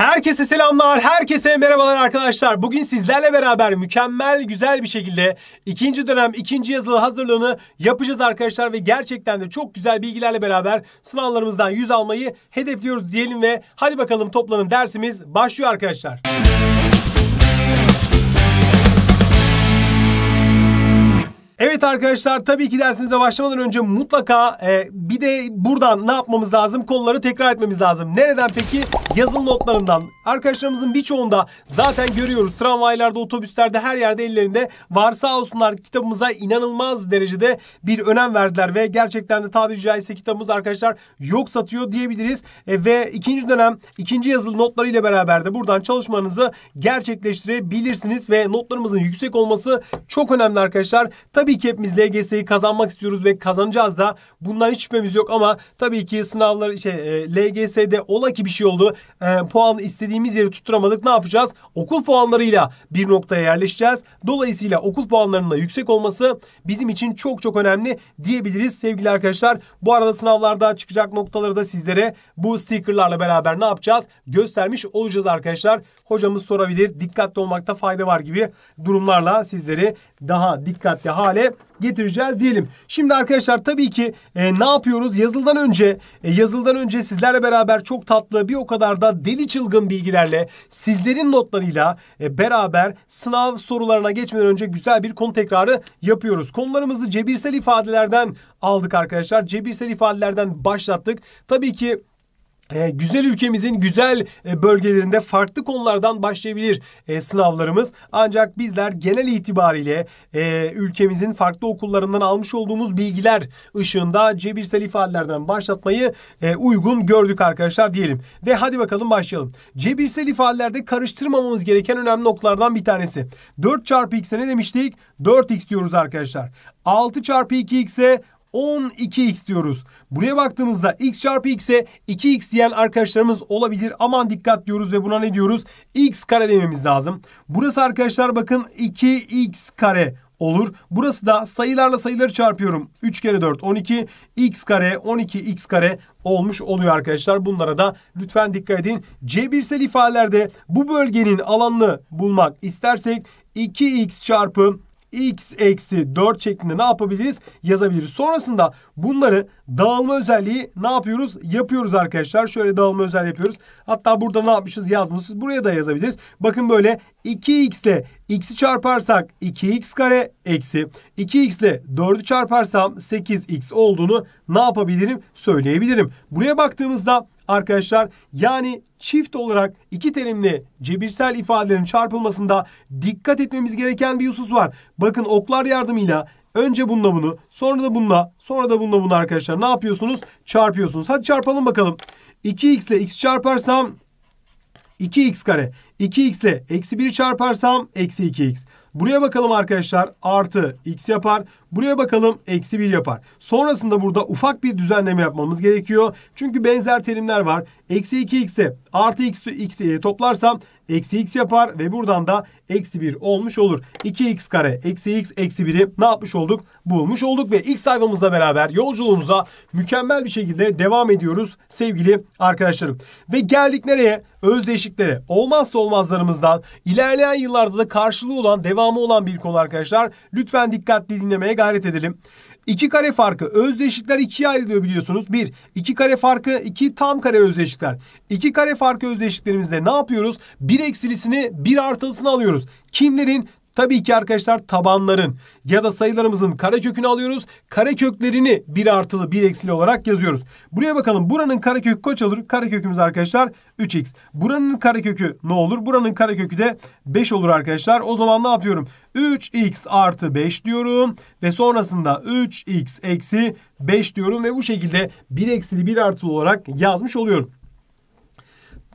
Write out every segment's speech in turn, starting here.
Herkese selamlar, herkese merhabalar arkadaşlar. Bugün sizlerle beraber mükemmel, güzel bir şekilde ikinci dönem, ikinci yazılı hazırlığını yapacağız arkadaşlar. Ve gerçekten de çok güzel bilgilerle beraber sınavlarımızdan yüz almayı hedefliyoruz diyelim ve hadi bakalım toplanın dersimiz başlıyor arkadaşlar. Evet arkadaşlar tabii ki dersimize başlamadan önce mutlaka e, bir de buradan ne yapmamız lazım? Konuları tekrar etmemiz lazım. Nereden peki? Yazılı notlarından. Arkadaşlarımızın birçoğunda zaten görüyoruz. Tramvaylarda, otobüslerde her yerde ellerinde var. Sağ olsunlar kitabımıza inanılmaz derecede bir önem verdiler ve gerçekten de tabiri caizse kitabımız arkadaşlar yok satıyor diyebiliriz. E, ve ikinci dönem ikinci yazılı notları ile beraber de buradan çalışmanızı gerçekleştirebilirsiniz ve notlarımızın yüksek olması çok önemli arkadaşlar. Tabii Tabii ki hepimiz LGS'yi kazanmak istiyoruz ve kazanacağız da bundan hiç şüphemiz yok ama tabii ki sınavlar şey e, LGS'de ola ki bir şey oldu. E, puan istediğimiz yeri tutturamadık. Ne yapacağız? Okul puanlarıyla bir noktaya yerleşeceğiz. Dolayısıyla okul puanlarının da yüksek olması bizim için çok çok önemli diyebiliriz sevgili arkadaşlar. Bu arada sınavlarda çıkacak noktaları da sizlere bu stickerlarla beraber ne yapacağız? Göstermiş olacağız arkadaşlar. Hocamız sorabilir. Dikkatli olmakta fayda var gibi durumlarla sizleri daha dikkatli hale getireceğiz diyelim. Şimdi arkadaşlar tabii ki e, ne yapıyoruz? Yazıldan önce e, yazıldan önce sizlerle beraber çok tatlı bir o kadar da deli çılgın bilgilerle sizlerin notlarıyla e, beraber sınav sorularına geçmeden önce güzel bir konu tekrarı yapıyoruz. Konularımızı cebirsel ifadelerden aldık arkadaşlar. Cebirsel ifadelerden başlattık. Tabii ki e, güzel ülkemizin güzel e, bölgelerinde farklı konulardan başlayabilir e, sınavlarımız. Ancak bizler genel itibariyle e, ülkemizin farklı okullarından almış olduğumuz bilgiler ışığında cebirsel ifadelerden başlatmayı e, uygun gördük arkadaşlar diyelim. Ve hadi bakalım başlayalım. Cebirsel ifadelerde karıştırmamamız gereken önemli noktalardan bir tanesi. 4 çarpı x'e ne demiştik? 4x diyoruz arkadaşlar. 6 çarpı 2x'e 12x diyoruz. Buraya baktığımızda x çarpı x'e 2x diyen arkadaşlarımız olabilir. Aman dikkat diyoruz ve buna ne diyoruz? x kare dememiz lazım. Burası arkadaşlar bakın 2x kare olur. Burası da sayılarla sayıları çarpıyorum. 3 kere 4 12 x kare 12 x kare olmuş oluyor arkadaşlar. Bunlara da lütfen dikkat edin. Cebirsel ifadelerde bu bölgenin alanını bulmak istersek 2x çarpı x eksi 4 şeklinde ne yapabiliriz? Yazabiliriz. Sonrasında bunları dağılma özelliği ne yapıyoruz? Yapıyoruz arkadaşlar. Şöyle dağılma özelliği yapıyoruz. Hatta burada ne yapmışız? Yazmışız. Buraya da yazabiliriz. Bakın böyle 2x ile x'i çarparsak 2x kare eksi 2x ile 4'ü çarparsam 8x olduğunu ne yapabilirim? Söyleyebilirim. Buraya baktığımızda arkadaşlar yani çift olarak iki terimli cebirsel ifadelerin çarpılmasında dikkat etmemiz gereken bir husus var. Bakın oklar yardımıyla Önce bununla bunu, sonra da bununla, sonra da bununla bunu arkadaşlar. Ne yapıyorsunuz? Çarpıyorsunuz. Hadi çarpalım bakalım. 2x ile x çarparsam 2x kare. 2x ile eksi 1 çarparsam eksi 2x. Buraya bakalım arkadaşlar artı x yapar. Buraya bakalım eksi 1 yapar. Sonrasında burada ufak bir düzenleme yapmamız gerekiyor. Çünkü benzer terimler var. Eksi 2x'i artı x'i x'i toplarsam eksi x yapar ve buradan da eksi 1 olmuş olur. 2x kare eksi x eksi 1'i ne yapmış olduk? Bulmuş olduk ve ilk sayfamızla beraber yolculuğumuza mükemmel bir şekilde devam ediyoruz sevgili arkadaşlarım. Ve geldik nereye? Özdeşliklere. Olmazsa olmazlarımızdan ilerleyen yıllarda da karşılığı olan devamı olan bir konu arkadaşlar. Lütfen dikkatli dinlemeye gayret edelim. İki kare farkı özdeşlikler ikiye ayrılıyor biliyorsunuz. bir iki kare farkı iki tam kare özdeşlikler. 2 kare farkı özdeşliklerimizde ne yapıyoruz? bir eksilisini bir artılısını alıyoruz. Kimlerin? Tabii ki arkadaşlar tabanların ya da sayılarımızın karekökünü alıyoruz. Kareköklerini bir artılı bir eksili olarak yazıyoruz. Buraya bakalım buranın karekökü kaç olur? Karekökümüz arkadaşlar 3x. Buranın karekökü ne olur? Buranın karekökü de 5 olur arkadaşlar. O zaman ne yapıyorum? 3x artı 5 diyorum ve sonrasında 3x eksi 5 diyorum ve bu şekilde bir eksili bir artılı olarak yazmış oluyorum.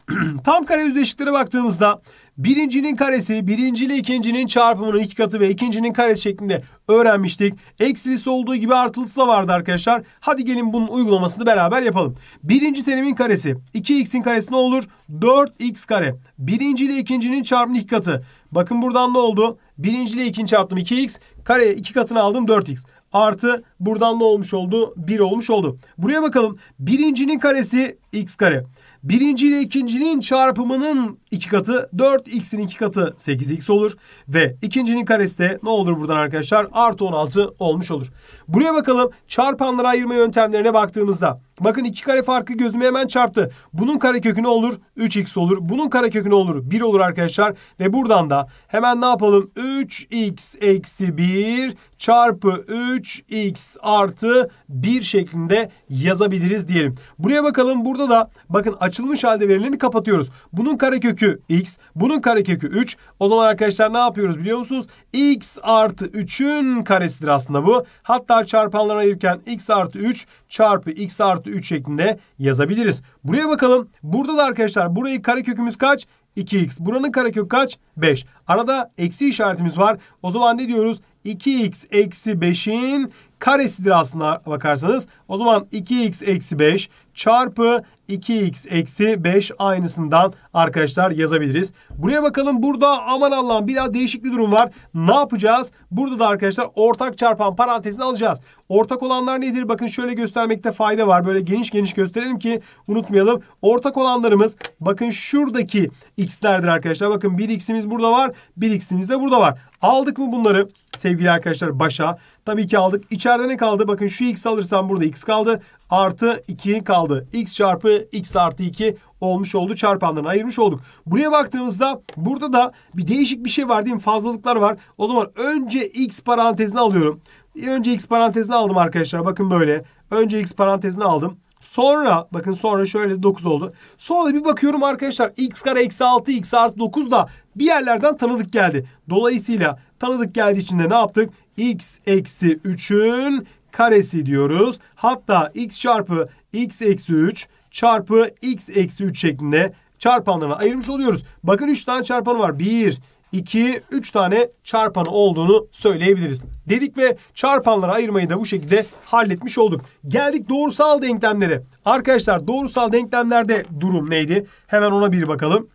Tam kare yüzdeşliklere baktığımızda birincinin karesi birinci ile ikincinin çarpımının iki katı ve ikincinin karesi şeklinde öğrenmiştik. Eksilisi olduğu gibi artılısı da vardı arkadaşlar. Hadi gelin bunun uygulamasını beraber yapalım. Birinci terimin karesi 2x'in karesi ne olur? 4x kare. Birinci ile ikincinin çarpımının iki katı. Bakın buradan ne oldu? Birinci ile ikinci çarptım 2x. Kareye iki katını aldım 4x artı buradan ne olmuş oldu? 1 olmuş oldu. Buraya bakalım. Birincinin karesi x kare. Birinci ile ikincinin çarpımının iki katı 4x'in iki katı 8x olur. Ve ikincinin karesi de ne olur buradan arkadaşlar? Artı 16 olmuş olur. Buraya bakalım çarpanları ayırma yöntemlerine baktığımızda Bakın iki kare farkı gözüme hemen çarptı. Bunun kare kökü ne olur? 3x olur. Bunun kare kökü ne olur? 1 olur arkadaşlar. Ve buradan da hemen ne yapalım? 3x eksi 1 çarpı 3x artı 1 şeklinde yazabiliriz diyelim. Buraya bakalım. Burada da bakın açılmış halde verileni kapatıyoruz. Bunun kare kökü x, bunun kare kökü 3. O zaman arkadaşlar ne yapıyoruz biliyor musunuz? x artı 3'ün karesidir aslında bu. Hatta çarpanlara ayırırken x artı 3 çarpı x artı 3 şeklinde yazabiliriz. Buraya bakalım. Burada da arkadaşlar burayı karekökümüz kaç? 2x. Buranın karekök kaç? 5. Arada eksi işaretimiz var. O zaman ne diyoruz? 2x eksi 5'in karesidir aslında bakarsanız. O zaman 2x eksi 5 çarpı 2x eksi 5 aynısından arkadaşlar yazabiliriz. Buraya bakalım burada aman Allah'ım biraz değişik bir durum var. Ne yapacağız? Burada da arkadaşlar ortak çarpan parantezini alacağız. Ortak olanlar nedir? Bakın şöyle göstermekte fayda var. Böyle geniş geniş gösterelim ki unutmayalım. Ortak olanlarımız bakın şuradaki x'lerdir arkadaşlar. Bakın 1x'imiz burada var. 1x'imiz de burada var. Aldık mı bunları sevgili arkadaşlar başa? Tabii ki aldık. İçeride ne kaldı? Bakın şu x alırsam burada x kaldı. Artı 2 kaldı. x çarpı x artı 2 olmuş oldu. Çarpanlarını ayırmış olduk. Buraya baktığımızda burada da bir değişik bir şey var değil mi? Fazlalıklar var. O zaman önce x parantezini alıyorum. E, önce x parantezini aldım arkadaşlar. Bakın böyle. Önce x parantezini aldım. Sonra bakın sonra şöyle 9 oldu. Sonra bir bakıyorum arkadaşlar x kare eksi 6 x artı 9 da bir yerlerden tanıdık geldi. Dolayısıyla tanıdık geldiği için de ne yaptık? x eksi 3'ün karesi diyoruz. Hatta x çarpı x eksi 3 çarpı x eksi 3 şeklinde çarpanlarına ayırmış oluyoruz. Bakın 3 tane çarpan var. 1, 2, 3 tane çarpanı olduğunu söyleyebiliriz. Dedik ve çarpanları ayırmayı da bu şekilde halletmiş olduk. Geldik doğrusal denklemlere. Arkadaşlar doğrusal denklemlerde durum neydi? Hemen ona bir bakalım.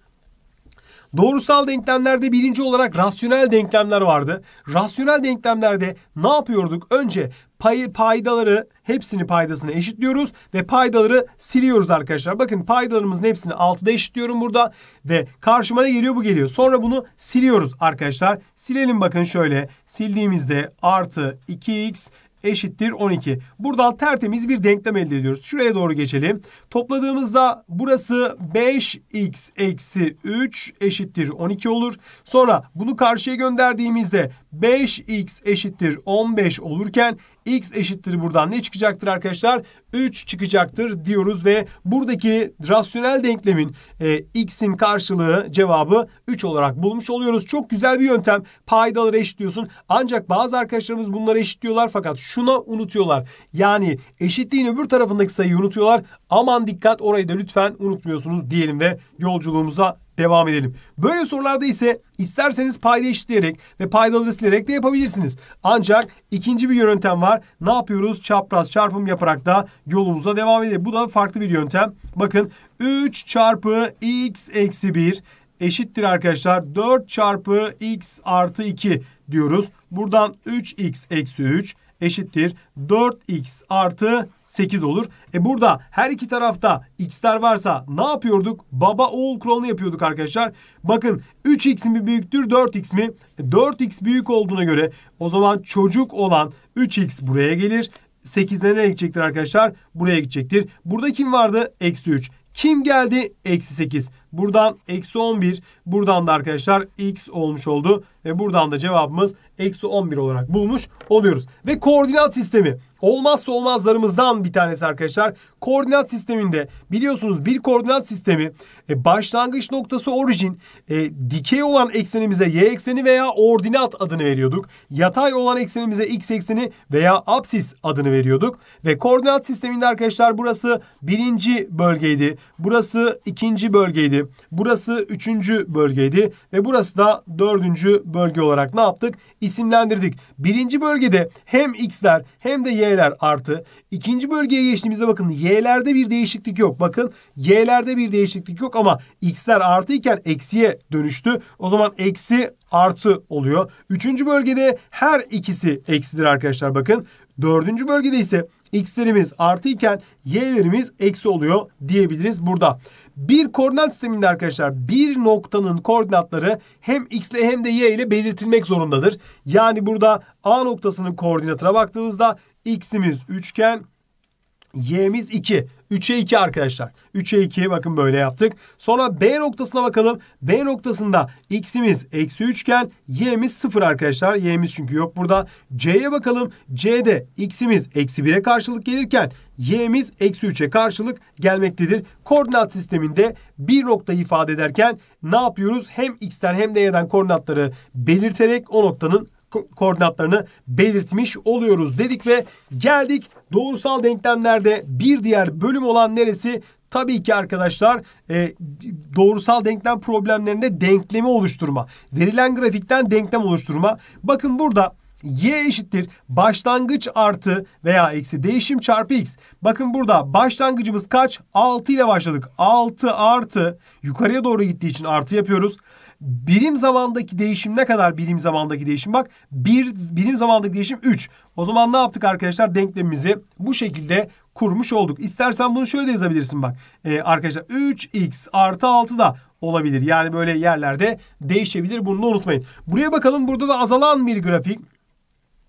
Doğrusal denklemlerde birinci olarak rasyonel denklemler vardı. Rasyonel denklemlerde ne yapıyorduk? Önce pay, paydaları hepsini paydasını eşitliyoruz ve paydaları siliyoruz arkadaşlar. Bakın paydalarımızın hepsini 6'da eşitliyorum burada ve karşıma ne geliyor bu geliyor. Sonra bunu siliyoruz arkadaşlar. Silelim bakın şöyle sildiğimizde artı 2x eşittir 12. Buradan tertemiz bir denklem elde ediyoruz. Şuraya doğru geçelim. Topladığımızda burası 5x eksi 3 eşittir 12 olur. Sonra bunu karşıya gönderdiğimizde 5x eşittir 15 olurken x eşittir buradan ne çıkacaktır arkadaşlar? 3 çıkacaktır diyoruz ve buradaki rasyonel denklemin e, x'in karşılığı cevabı 3 olarak bulmuş oluyoruz. Çok güzel bir yöntem. Paydaları eşitliyorsun. Ancak bazı arkadaşlarımız bunları eşitliyorlar fakat şuna unutuyorlar. Yani eşitliğin öbür tarafındaki sayıyı unutuyorlar. Aman dikkat orayı da lütfen unutmuyorsunuz diyelim ve yolculuğumuza devam edelim. Böyle sorularda ise isterseniz payda eşitleyerek ve paydaları silerek de yapabilirsiniz. Ancak ikinci bir yöntem var. Ne yapıyoruz? Çapraz çarpım yaparak da yolumuza devam edelim. Bu da farklı bir yöntem. Bakın 3 çarpı x eksi 1 eşittir arkadaşlar 4 çarpı x artı 2 diyoruz. Buradan 3x eksi 3 eşittir 4x artı 8 olur. E burada her iki tarafta x'ler varsa ne yapıyorduk? Baba oğul kuralını yapıyorduk arkadaşlar. Bakın 3x mi büyüktür 4x mi? 4x e, büyük olduğuna göre o zaman çocuk olan 3x buraya gelir. 8'de nereye gidecektir arkadaşlar? Buraya gidecektir. Burada kim vardı? Eksi 3. Kim geldi? Eksi 8. Buradan eksi 11. Buradan da arkadaşlar x olmuş oldu. Ve buradan da cevabımız eksi 11 olarak bulmuş oluyoruz. Ve koordinat sistemi olmazsa olmazlarımızdan bir tanesi arkadaşlar. Koordinat sisteminde biliyorsunuz bir koordinat sistemi e, başlangıç noktası orijin, e, dikey olan eksenimize y ekseni veya ordinat adını veriyorduk. Yatay olan eksenimize x ekseni veya apsis adını veriyorduk. Ve koordinat sisteminde arkadaşlar burası birinci bölgeydi. Burası ikinci bölgeydi. Burası üçüncü bölgeydi. Ve burası da dördüncü bölge olarak ne yaptık? isimlendirdik. Birinci bölgede hem x'ler hem de y'ler artı. İkinci bölgeye geçtiğimizde bakın y'lerde bir değişiklik yok. Bakın y'lerde bir değişiklik yok ama x'ler artı eksiye dönüştü. O zaman eksi artı oluyor. Üçüncü bölgede her ikisi eksidir arkadaşlar bakın. Dördüncü bölgede ise x'lerimiz artı y'lerimiz eksi oluyor diyebiliriz burada. Bir koordinat sisteminde arkadaşlar bir noktanın koordinatları hem x ile hem de y ile belirtilmek zorundadır. Yani burada A noktasının koordinatına baktığımızda x'imiz üçgen, Y'miz 2. 3'e 2 arkadaşlar. 3'e 2 bakın böyle yaptık. Sonra B noktasına bakalım. B noktasında x'imiz eksi 3 iken y'miz 0 arkadaşlar. Y'miz çünkü yok burada. C'ye bakalım. C'de x'imiz eksi 1'e karşılık gelirken y'miz eksi 3'e karşılık gelmektedir. Koordinat sisteminde bir nokta ifade ederken ne yapıyoruz? Hem x'ten hem de y'den koordinatları belirterek o noktanın koordinatlarını belirtmiş oluyoruz dedik ve geldik Doğrusal denklemlerde bir diğer bölüm olan neresi? Tabii ki arkadaşlar e, doğrusal denklem problemlerinde denklemi oluşturma. Verilen grafikten denklem oluşturma. Bakın burada y eşittir başlangıç artı veya eksi değişim çarpı x. Bakın burada başlangıcımız kaç? 6 ile başladık. 6 artı yukarıya doğru gittiği için artı yapıyoruz. Birim zamandaki değişim ne kadar birim zamandaki değişim? Bak bir, birim zamandaki değişim 3. O zaman ne yaptık arkadaşlar? Denklemimizi bu şekilde kurmuş olduk. İstersen bunu şöyle yazabilirsin bak. Ee, arkadaşlar 3x artı 6 da olabilir. Yani böyle yerlerde değişebilir. Bunu da unutmayın. Buraya bakalım. Burada da azalan bir grafik.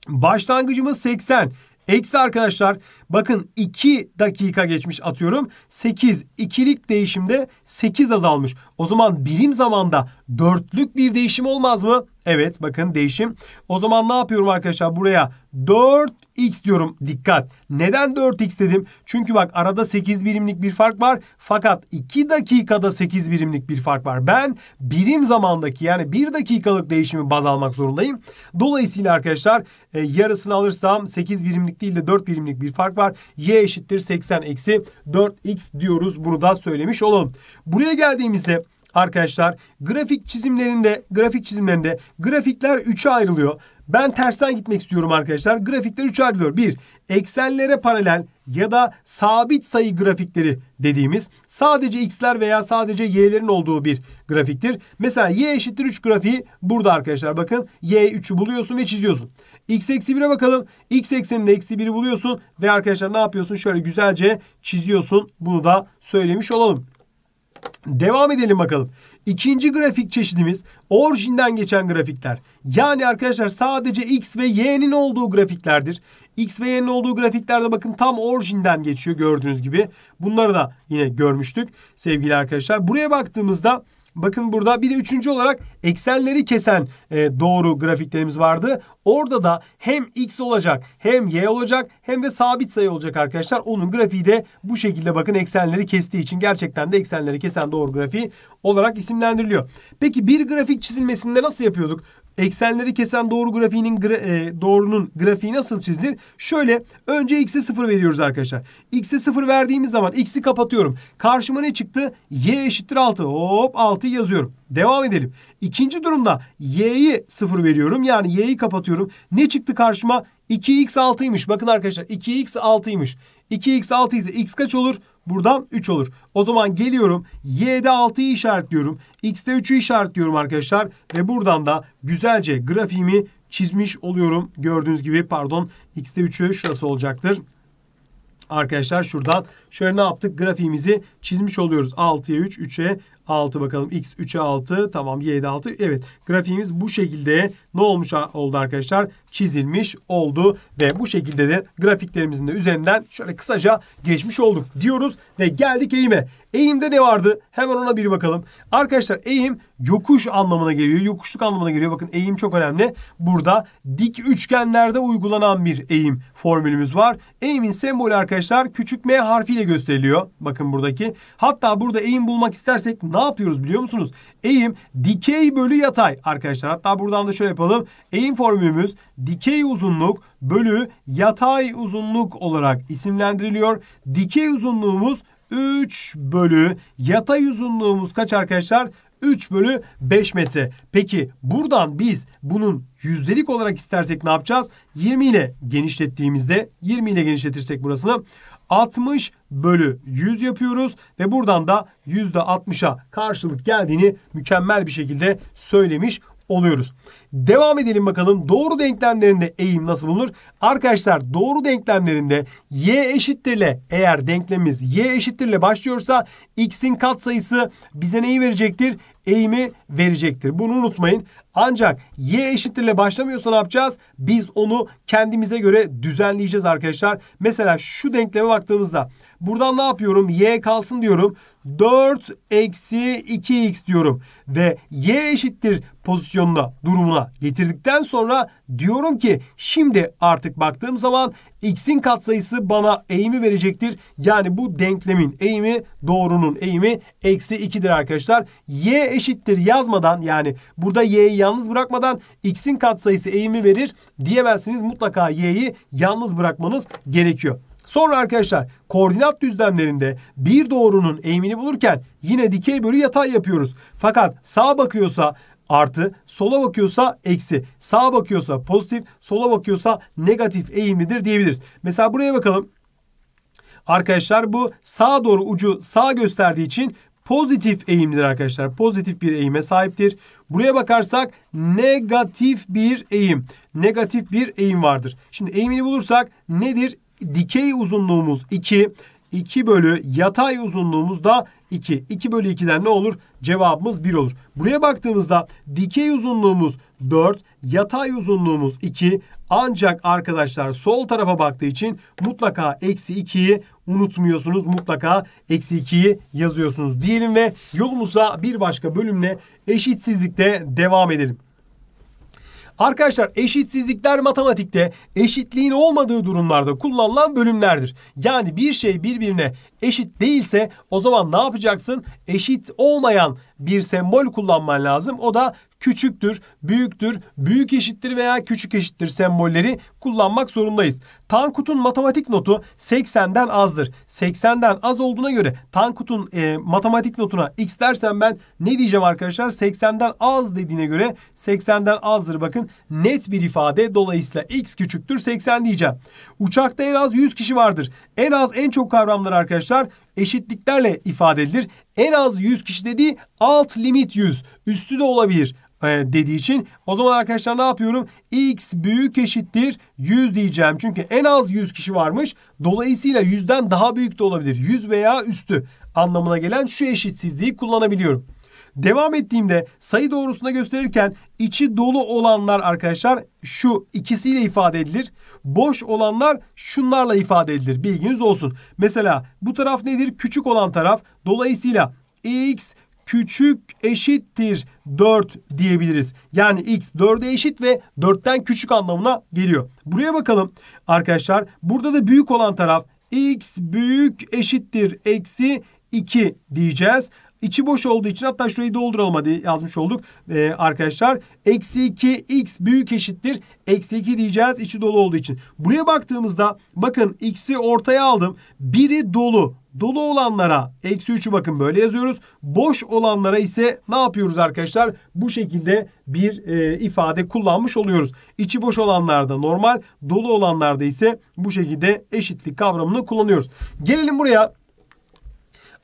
Başlangıcımız 80. Eksi arkadaşlar bakın 2 dakika geçmiş atıyorum. 8 ikilik değişimde 8 azalmış. O zaman birim zamanda dörtlük bir değişim olmaz mı? Evet bakın değişim. O zaman ne yapıyorum arkadaşlar buraya 4x diyorum dikkat. Neden 4x dedim? Çünkü bak arada 8 birimlik bir fark var. Fakat 2 dakikada 8 birimlik bir fark var. Ben birim zamandaki yani 1 dakikalık değişimi baz almak zorundayım. Dolayısıyla arkadaşlar e, yarısını alırsam 8 birimlik değil de 4 birimlik bir fark var. Y eşittir 80 eksi 4x diyoruz. Bunu da söylemiş olalım. Buraya geldiğimizde arkadaşlar grafik çizimlerinde grafik çizimlerinde grafikler 3'e ayrılıyor. Ben tersten gitmek istiyorum arkadaşlar. Grafikler 3'e ayrılıyor. 1. Eksellere paralel ya da sabit sayı grafikleri dediğimiz sadece x'ler veya sadece y'lerin olduğu bir grafiktir. Mesela y eşittir 3 grafiği burada arkadaşlar bakın. y3'ü buluyorsun ve çiziyorsun. x eksi 1'e bakalım. x ekseninde eksi 1'i buluyorsun ve arkadaşlar ne yapıyorsun? Şöyle güzelce çiziyorsun. Bunu da söylemiş olalım. Devam edelim bakalım. İkinci grafik çeşidimiz orijinden geçen grafikler. Yani arkadaşlar sadece x ve y'nin olduğu grafiklerdir. X ve y'nin olduğu grafiklerde bakın tam orijinden geçiyor gördüğünüz gibi. Bunları da yine görmüştük sevgili arkadaşlar. Buraya baktığımızda Bakın burada bir de üçüncü olarak eksenleri kesen e, doğru grafiklerimiz vardı. Orada da hem x olacak hem y olacak hem de sabit sayı olacak arkadaşlar. Onun grafiği de bu şekilde bakın eksenleri kestiği için gerçekten de eksenleri kesen doğru grafiği olarak isimlendiriliyor. Peki bir grafik çizilmesinde nasıl yapıyorduk? Eksenleri kesen doğru grafiğinin gra e, doğrunun grafiği nasıl çizilir? Şöyle önce x'e 0 veriyoruz arkadaşlar. X'e 0 verdiğimiz zaman x'i kapatıyorum. Karşıma ne çıktı? Y eşittir 6. Hop 6 yazıyorum. Devam edelim. İkinci durumda y'yi 0 veriyorum. Yani y'yi kapatıyorum. Ne çıktı karşıma? 2x 6'ymış. Bakın arkadaşlar 2x 6'ymış. 2x 6 ise x kaç olur? Buradan 3 olur. O zaman geliyorum y'de 6'yı işaretliyorum. X'de 3'ü işaretliyorum arkadaşlar. Ve buradan da güzelce grafiğimi çizmiş oluyorum. Gördüğünüz gibi pardon X'de 3'ü şurası olacaktır. Arkadaşlar şuradan şöyle ne yaptık? Grafiğimizi çizmiş oluyoruz. 6'ya 3, 3'e 6 bakalım. X 3'e 6 tamam Y'de 6. Evet grafiğimiz bu şekilde ne olmuş oldu arkadaşlar? Çizilmiş oldu ve bu şekilde de grafiklerimizin de üzerinden şöyle kısaca geçmiş olduk diyoruz ve geldik eğime. Eğimde ne vardı? Hemen ona bir bakalım. Arkadaşlar eğim yokuş anlamına geliyor. Yokuşluk anlamına geliyor. Bakın eğim çok önemli. Burada dik üçgenlerde uygulanan bir eğim formülümüz var. Eğimin sembolü arkadaşlar küçük m harfiyle gösteriliyor. Bakın buradaki. Hatta burada eğim bulmak istersek ne yapıyoruz biliyor musunuz? Eğim dikey bölü yatay arkadaşlar. Hatta buradan da şöyle yapalım. Eğim formülümüz dikey uzunluk bölü yatay uzunluk olarak isimlendiriliyor. Dikey uzunluğumuz 3 bölü yatay uzunluğumuz kaç arkadaşlar? 3 bölü 5 metre. Peki buradan biz bunun yüzdelik olarak istersek ne yapacağız? 20 ile genişlettiğimizde 20 ile genişletirsek burasını 60 bölü 100 yapıyoruz ve buradan da %60'a karşılık geldiğini mükemmel bir şekilde söylemiş oluyoruz. Devam edelim bakalım doğru denklemlerinde eğim nasıl bulunur? Arkadaşlar doğru denklemlerinde y eşittirle eğer denklemimiz y eşittirle başlıyorsa x'in katsayısı bize neyi verecektir? eğimi verecektir. Bunu unutmayın. Ancak y eşittir ile başlamıyorsa ne yapacağız? Biz onu kendimize göre düzenleyeceğiz arkadaşlar. Mesela şu denkleme baktığımızda buradan ne yapıyorum? y kalsın diyorum. 4 eksi 2x diyorum. Ve y eşittir pozisyonuna, durumuna getirdikten sonra diyorum ki şimdi artık baktığım zaman x'in katsayısı bana eğimi verecektir. Yani bu denklemin eğimi doğrunun eğimi eksi 2'dir arkadaşlar. y eşittir yazmadan yani burada y'yi yalnız bırakmadan x'in katsayısı eğimi verir diyemezsiniz. Mutlaka y'yi yalnız bırakmanız gerekiyor. Sonra arkadaşlar koordinat düzlemlerinde bir doğrunun eğimini bulurken yine dikey bölü yatay yapıyoruz. Fakat sağ bakıyorsa artı, sola bakıyorsa eksi, sağa bakıyorsa pozitif, sola bakıyorsa negatif eğimlidir diyebiliriz. Mesela buraya bakalım. Arkadaşlar bu sağa doğru ucu sağ gösterdiği için pozitif eğimlidir arkadaşlar. Pozitif bir eğime sahiptir. Buraya bakarsak negatif bir eğim. Negatif bir eğim vardır. Şimdi eğimini bulursak nedir? Dikey uzunluğumuz 2. 2 bölü yatay uzunluğumuz da 2. 2 bölü 2'den ne olur? Cevabımız 1 olur. Buraya baktığımızda dikey uzunluğumuz 4, yatay uzunluğumuz 2. Ancak arkadaşlar sol tarafa baktığı için mutlaka eksi 2'yi unutmuyorsunuz. Mutlaka eksi 2'yi yazıyorsunuz diyelim ve yolumuza bir başka bölümle eşitsizlikte devam edelim. Arkadaşlar eşitsizlikler matematikte eşitliğin olmadığı durumlarda kullanılan bölümlerdir. Yani bir şey birbirine eşit değilse o zaman ne yapacaksın? Eşit olmayan bir sembol kullanman lazım. O da küçüktür, büyüktür, büyük eşittir veya küçük eşittir sembolleri kullanmak zorundayız. Tankut'un matematik notu 80'den azdır. 80'den az olduğuna göre Tankut'un e, matematik notuna x dersem ben ne diyeceğim arkadaşlar? 80'den az dediğine göre 80'den azdır bakın net bir ifade. Dolayısıyla x küçüktür 80 diyeceğim. Uçakta en az 100 kişi vardır. En az en çok kavramlar arkadaşlar eşitliklerle ifade edilir. En az 100 kişi dediği alt limit 100. Üstü de olabilir. E, dediği için o zaman arkadaşlar ne yapıyorum? X büyük eşittir 100 diyeceğim. Çünkü en az 100 kişi varmış. Dolayısıyla 100'den daha büyük de olabilir. 100 veya üstü anlamına gelen şu eşitsizliği kullanabiliyorum. Devam ettiğimde sayı doğrusuna gösterirken içi dolu olanlar arkadaşlar şu ikisiyle ifade edilir. Boş olanlar şunlarla ifade edilir. Bilginiz olsun. Mesela bu taraf nedir? Küçük olan taraf. Dolayısıyla x küçük eşittir 4 diyebiliriz. Yani x 4'e eşit ve 4'ten küçük anlamına geliyor. Buraya bakalım arkadaşlar. Burada da büyük olan taraf x büyük eşittir eksi 2 diyeceğiz. İçi boş olduğu için hatta şurayı dolduralım hadi yazmış olduk ee, arkadaşlar. Eksi 2 x büyük eşittir. Eksi 2 diyeceğiz içi dolu olduğu için. Buraya baktığımızda bakın x'i ortaya aldım. Biri dolu. Dolu olanlara eksi 3'ü bakın böyle yazıyoruz. Boş olanlara ise ne yapıyoruz arkadaşlar? Bu şekilde bir e, ifade kullanmış oluyoruz. İçi boş olanlarda normal, dolu olanlarda ise bu şekilde eşitlik kavramını kullanıyoruz. Gelelim buraya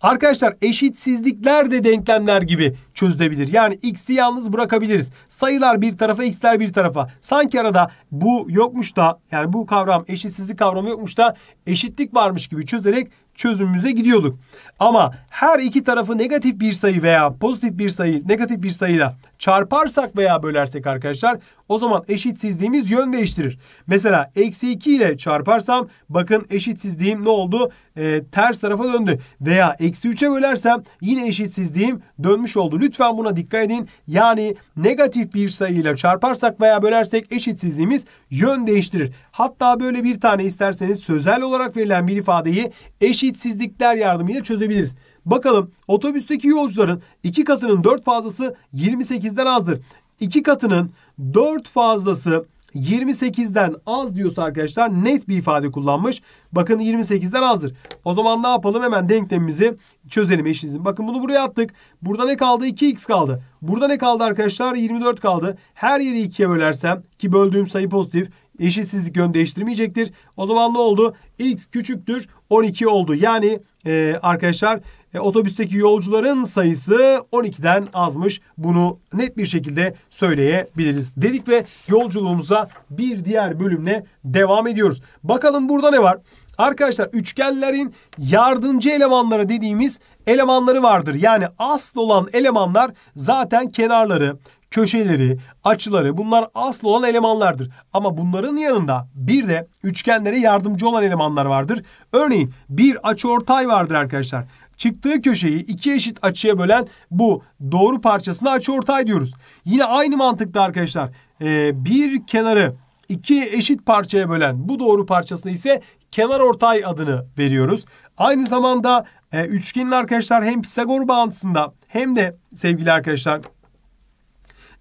Arkadaşlar eşitsizlikler de denklemler gibi çözülebilir. Yani x'i yalnız bırakabiliriz. Sayılar bir tarafa, x'ler bir tarafa. Sanki arada bu yokmuş da yani bu kavram eşitsizlik kavramı yokmuş da eşitlik varmış gibi çözerek çözümümüze gidiyorduk. Ama her iki tarafı negatif bir sayı veya pozitif bir sayı, negatif bir sayıyla çarparsak veya bölersek arkadaşlar o zaman eşitsizliğimiz yön değiştirir. Mesela eksi 2 ile çarparsam bakın eşitsizliğim ne oldu? E, ters tarafa döndü. Veya eksi 3'e bölersem yine eşitsizliğim dönmüş oldu. Lütfen buna dikkat edin. Yani negatif bir sayıyla çarparsak veya bölersek eşitsizliğimiz yön değiştirir. Hatta böyle bir tane isterseniz sözel olarak verilen bir ifadeyi eşitsizlikler yardımıyla çözebiliriz. Bakalım otobüsteki yolcuların 2 katının 4 fazlası 28'den azdır. 2 katının 4 fazlası 28'den az diyorsa arkadaşlar net bir ifade kullanmış. Bakın 28'den azdır. O zaman ne yapalım? Hemen denklemimizi çözelim eşinizin. Bakın bunu buraya attık. Burada ne kaldı? 2x kaldı. Burada ne kaldı arkadaşlar? 24 kaldı. Her yeri 2'ye bölersem ki böldüğüm sayı pozitif eşitsizlik yön değiştirmeyecektir. O zaman ne oldu? x küçüktür 12 oldu. Yani e, arkadaşlar e, otobüsteki yolcuların sayısı 12'den azmış. Bunu net bir şekilde söyleyebiliriz dedik ve yolculuğumuza bir diğer bölümle devam ediyoruz. Bakalım burada ne var? Arkadaşlar üçgenlerin yardımcı elemanları dediğimiz elemanları vardır. Yani asıl olan elemanlar zaten kenarları, köşeleri, açıları bunlar asıl olan elemanlardır. Ama bunların yanında bir de üçgenlere yardımcı olan elemanlar vardır. Örneğin bir açı ortay vardır arkadaşlar çıktığı köşeyi iki eşit açıya bölen bu doğru parçasına açı ortay diyoruz. Yine aynı mantıkta arkadaşlar e, bir kenarı iki eşit parçaya bölen bu doğru parçasına ise kenar ortay adını veriyoruz. Aynı zamanda e, üçgenin arkadaşlar hem Pisagor bağıntısında hem de sevgili arkadaşlar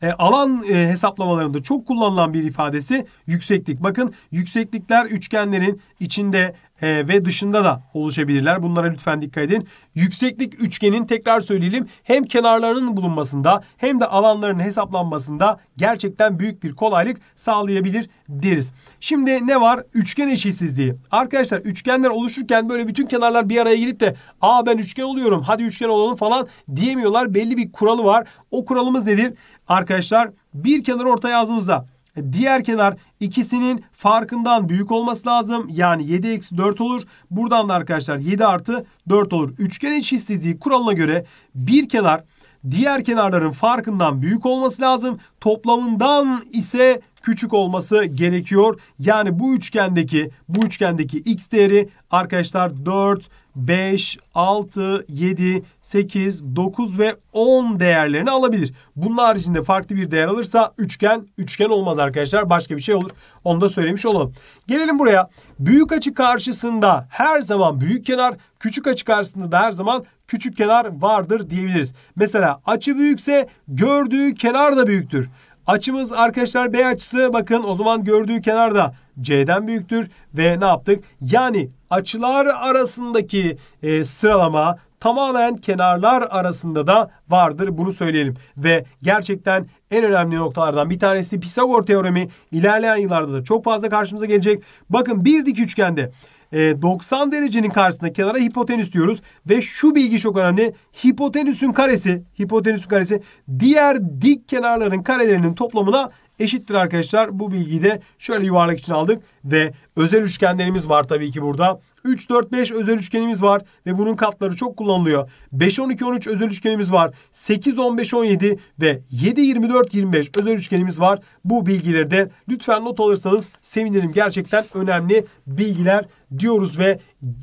e, alan e, hesaplamalarında çok kullanılan bir ifadesi yükseklik. Bakın yükseklikler üçgenlerin içinde e, ve dışında da oluşabilirler. Bunlara lütfen dikkat edin. Yükseklik üçgenin tekrar söyleyelim hem kenarlarının bulunmasında hem de alanların hesaplanmasında gerçekten büyük bir kolaylık sağlayabilir deriz. Şimdi ne var? Üçgen eşitsizliği. Arkadaşlar üçgenler oluşurken böyle bütün kenarlar bir araya gelip de aa ben üçgen oluyorum hadi üçgen olalım falan diyemiyorlar. Belli bir kuralı var. O kuralımız nedir? Arkadaşlar bir kenarı ortaya yazdığımızda Diğer kenar ikisinin farkından büyük olması lazım. Yani 7 eksi 4 olur. Buradan da arkadaşlar 7 artı 4 olur. Üçgen eşitsizliği kuralına göre bir kenar diğer kenarların farkından büyük olması lazım. Toplamından ise küçük olması gerekiyor. Yani bu üçgendeki bu üçgendeki x değeri arkadaşlar 4 5, 6, 7, 8, 9 ve 10 değerlerini alabilir. Bunun haricinde farklı bir değer alırsa üçgen, üçgen olmaz arkadaşlar. Başka bir şey olur. Onu da söylemiş olalım. Gelelim buraya. Büyük açı karşısında her zaman büyük kenar, küçük açı karşısında da her zaman küçük kenar vardır diyebiliriz. Mesela açı büyükse gördüğü kenar da büyüktür. Açımız arkadaşlar B açısı bakın o zaman gördüğü kenarda C'den büyüktür ve ne yaptık? Yani açılar arasındaki e, sıralama tamamen kenarlar arasında da vardır bunu söyleyelim. Ve gerçekten en önemli noktalardan bir tanesi Pisagor teoremi ilerleyen yıllarda da çok fazla karşımıza gelecek. Bakın bir dik üçgende 90 ee, derecenin karşısında kenara hipotenüs diyoruz. Ve şu bilgi çok önemli. Hipotenüsün karesi, hipotenüsün karesi diğer dik kenarların karelerinin toplamına eşittir arkadaşlar. Bu bilgiyi de şöyle yuvarlak için aldık. Ve özel üçgenlerimiz var tabii ki burada. 3, 4, 5 özel üçgenimiz var ve bunun katları çok kullanılıyor. 5, 12, 13 özel üçgenimiz var. 8, 15, 17 ve 7, 24, 25 özel üçgenimiz var. Bu bilgileri de lütfen not alırsanız sevinirim. Gerçekten önemli bilgiler diyoruz ve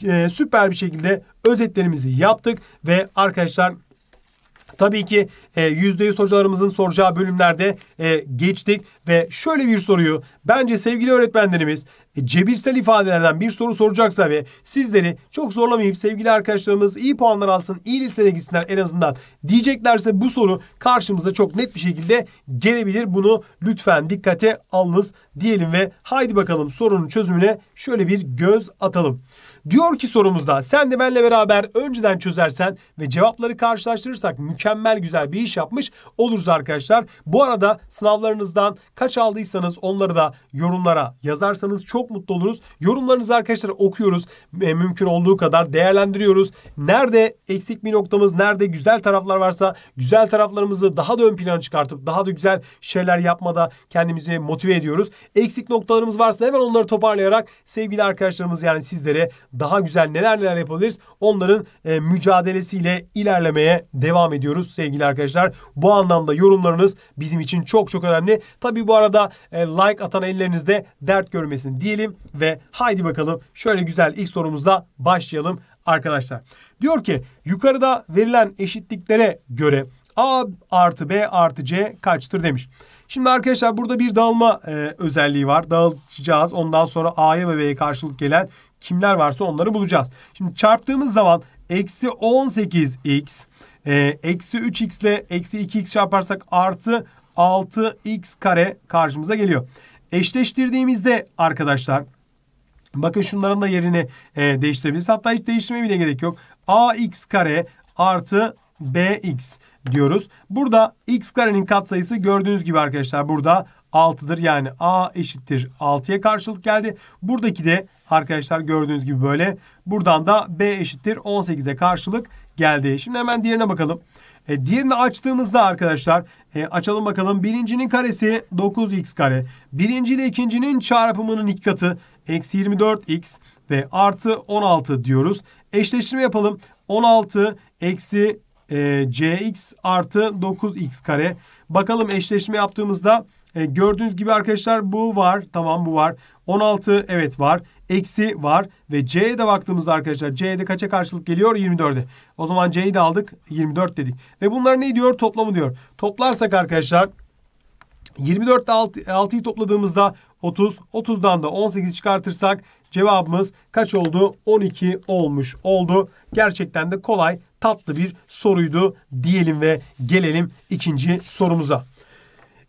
e, süper bir şekilde özetlerimizi yaptık ve arkadaşlar Tabii ki e, %100 hocalarımızın soracağı bölümlerde e, geçtik ve şöyle bir soruyu bence sevgili öğretmenlerimiz e, cebirsel ifadelerden bir soru soracaksa ve sizleri çok zorlamayıp sevgili arkadaşlarımız iyi puanlar alsın, iyi liselere gitsinler en azından diyeceklerse bu soru karşımıza çok net bir şekilde gelebilir. Bunu lütfen dikkate alınız diyelim ve haydi bakalım sorunun çözümüne şöyle bir göz atalım. Diyor ki sorumuzda sen de benle beraber önceden çözersen ve cevapları karşılaştırırsak mükemmel güzel bir iş yapmış oluruz arkadaşlar. Bu arada sınavlarınızdan kaç aldıysanız onları da yorumlara yazarsanız çok mutlu oluruz. Yorumlarınızı arkadaşlar okuyoruz. E, mümkün olduğu kadar değerlendiriyoruz. Nerede eksik bir noktamız, nerede güzel taraflar varsa güzel taraflarımızı daha da ön plana çıkartıp daha da güzel şeyler yapmada kendimizi motive ediyoruz. Eksik noktalarımız varsa hemen onları toparlayarak sevgili arkadaşlarımız yani sizlere daha güzel neler neler yapabiliriz onların e, mücadelesiyle ilerlemeye devam ediyoruz sevgili arkadaşlar. Bu anlamda yorumlarınız bizim için çok çok önemli. Tabi bu arada e, like atan ellerinizde dert görmesin diyelim ve haydi bakalım şöyle güzel ilk sorumuzla başlayalım arkadaşlar. Diyor ki yukarıda verilen eşitliklere göre A artı B artı C kaçtır demiş. Şimdi arkadaşlar burada bir dağılma e, özelliği var. Dağılacağız. Ondan sonra A'ya ve B'ye karşılık gelen kimler varsa onları bulacağız. Şimdi çarptığımız zaman eksi 18x e, eksi 3x ile eksi 2x çarparsak artı 6x kare karşımıza geliyor. Eşleştirdiğimizde arkadaşlar bakın şunların da yerini e, değiştirebiliriz. Hatta hiç değiştirmeye bile gerek yok. ax kare artı bx diyoruz. Burada x karenin katsayısı gördüğünüz gibi arkadaşlar burada 6'dır. Yani A eşittir 6'ya karşılık geldi. Buradaki de arkadaşlar gördüğünüz gibi böyle. Buradan da B eşittir 18'e karşılık geldi. Şimdi hemen diğerine bakalım. E, diğerini açtığımızda arkadaşlar e, açalım bakalım. Birincinin karesi 9x kare. Birinci ile ikincinin çarpımının ilk katı eksi 24x ve artı 16 diyoruz. Eşleştirme yapalım. 16 eksi e, cx artı 9x kare. Bakalım eşleşme yaptığımızda e, gördüğünüz gibi arkadaşlar bu var. Tamam bu var. 16 evet var. Eksi var. Ve C'ye de baktığımızda arkadaşlar C'de kaça karşılık geliyor? 24'e. O zaman C'yi de aldık. 24 dedik. Ve bunlar ne diyor? Toplamı diyor. Toplarsak arkadaşlar 24 ile 6'yı topladığımızda 30. 30'dan da 18 çıkartırsak cevabımız kaç oldu? 12 olmuş oldu. Gerçekten de kolay tatlı bir soruydu diyelim ve gelelim ikinci sorumuza.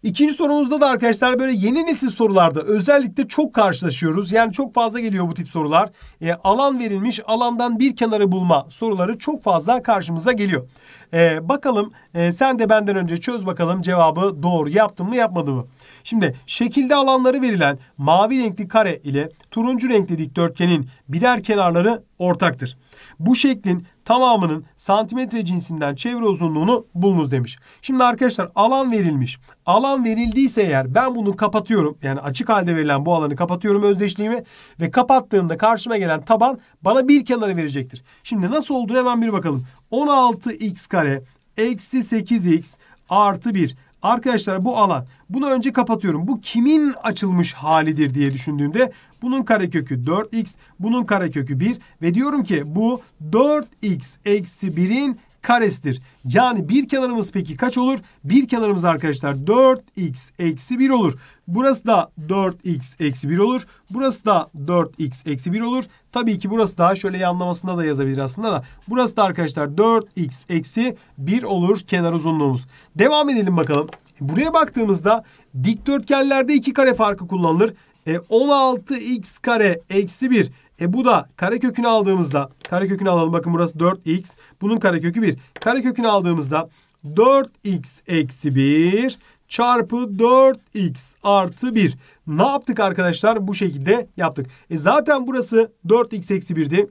İkinci sorumuzda da arkadaşlar böyle yeni nesil sorularda özellikle çok karşılaşıyoruz. Yani çok fazla geliyor bu tip sorular. E, alan verilmiş alandan bir kenarı bulma soruları çok fazla karşımıza geliyor. E, bakalım e, sen de benden önce çöz bakalım cevabı doğru yaptın mı yapmadın mı? Şimdi şekilde alanları verilen mavi renkli kare ile turuncu renkli dikdörtgenin birer kenarları ortaktır. Bu şeklin tamamının santimetre cinsinden çevre uzunluğunu bulunuz demiş. Şimdi arkadaşlar alan verilmiş. Alan verildiyse eğer ben bunu kapatıyorum. Yani açık halde verilen bu alanı kapatıyorum özdeşliğimi. Ve kapattığımda karşıma gelen taban bana bir kenarı verecektir. Şimdi nasıl olduğunu hemen bir bakalım. 16x kare eksi 8x artı 1 Arkadaşlar bu alan. Bunu önce kapatıyorum. Bu kimin açılmış halidir diye düşündüğümde bunun karekökü 4x, bunun karekökü 1 ve diyorum ki bu 4x eksi 1'in karesidir. Yani bir kenarımız peki kaç olur? Bir kenarımız arkadaşlar 4x eksi 1 olur. Burası da 4x eksi 1 olur. Burası da 4x eksi 1 olur. Tabii ki burası da şöyle yanlamasında da yazabilir aslında da. Burası da arkadaşlar 4x eksi 1 olur kenar uzunluğumuz. Devam edelim bakalım. Buraya baktığımızda dikdörtgenlerde iki kare farkı kullanılır. E, 16x kare eksi 1 e bu da karekökünü aldığımızda karekökünü alalım. Bakın burası 4x. Bunun karekökü 1. Karekökünü aldığımızda 4x eksi 1 çarpı 4x artı 1. Ne yaptık arkadaşlar? Bu şekilde yaptık. E zaten burası 4x eksi 1'di.